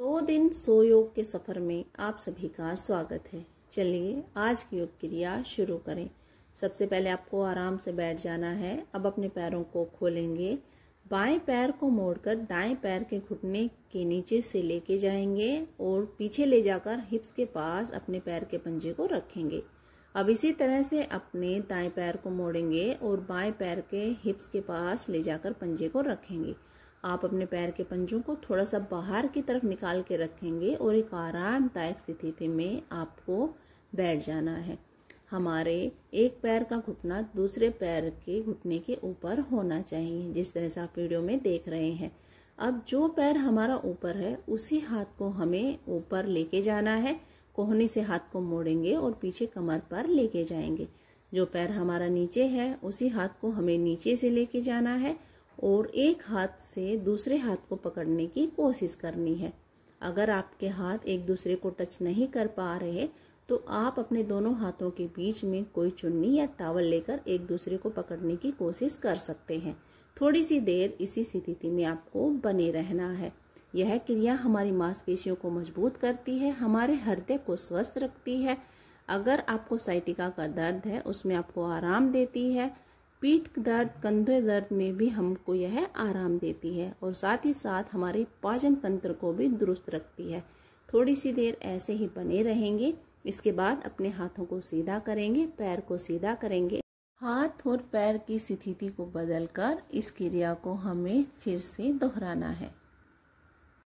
दो दिन सो योग के सफ़र में आप सभी का स्वागत है चलिए आज की योग क्रिया शुरू करें सबसे पहले आपको आराम से बैठ जाना है अब अपने पैरों को खोलेंगे बाएं पैर को मोड़कर दाएं पैर के घुटने के नीचे से लेके जाएंगे और पीछे ले जाकर हिप्स के पास अपने पैर के पंजे को रखेंगे अब इसी तरह से अपने दाएं पैर को मोड़ेंगे और बाएं पैर के हिप्स के पास ले जाकर पंजे को रखेंगे आप अपने पैर के पंजों को थोड़ा सा बाहर की तरफ निकाल के रखेंगे और एक आरामदायक स्थिति में आपको बैठ जाना है हमारे एक पैर का घुटना दूसरे पैर के घुटने के ऊपर होना चाहिए जिस तरह से आप वीडियो में देख रहे हैं अब जो पैर हमारा ऊपर है उसी हाथ को हमें ऊपर लेके जाना है कोहने से हाथ को मोड़ेंगे और पीछे कमर पर लेके जाएंगे जो पैर हमारा नीचे है उसी हाथ को हमें नीचे से लेके जाना है और एक हाथ से दूसरे हाथ को पकड़ने की कोशिश करनी है अगर आपके हाथ एक दूसरे को टच नहीं कर पा रहे तो आप अपने दोनों हाथों के बीच में कोई चुन्नी या टावल लेकर एक दूसरे को पकड़ने की कोशिश कर सकते हैं थोड़ी सी देर इसी स्थिति में आपको बने रहना है यह क्रिया हमारी मांसपेशियों को मजबूत करती है हमारे हृदय को स्वस्थ रखती है अगर आपको साइटिका का दर्द है उसमें आपको आराम देती है पीठ दर्द कंधे दर्द में भी हमको यह आराम देती है और साथ ही साथ हमारे पाचन तंत्र को भी दुरुस्त रखती है थोड़ी सी देर ऐसे ही बने रहेंगे इसके बाद अपने हाथों को सीधा करेंगे पैर को सीधा करेंगे हाथ और पैर की स्थिति को बदलकर इस क्रिया को हमें फिर से दोहराना है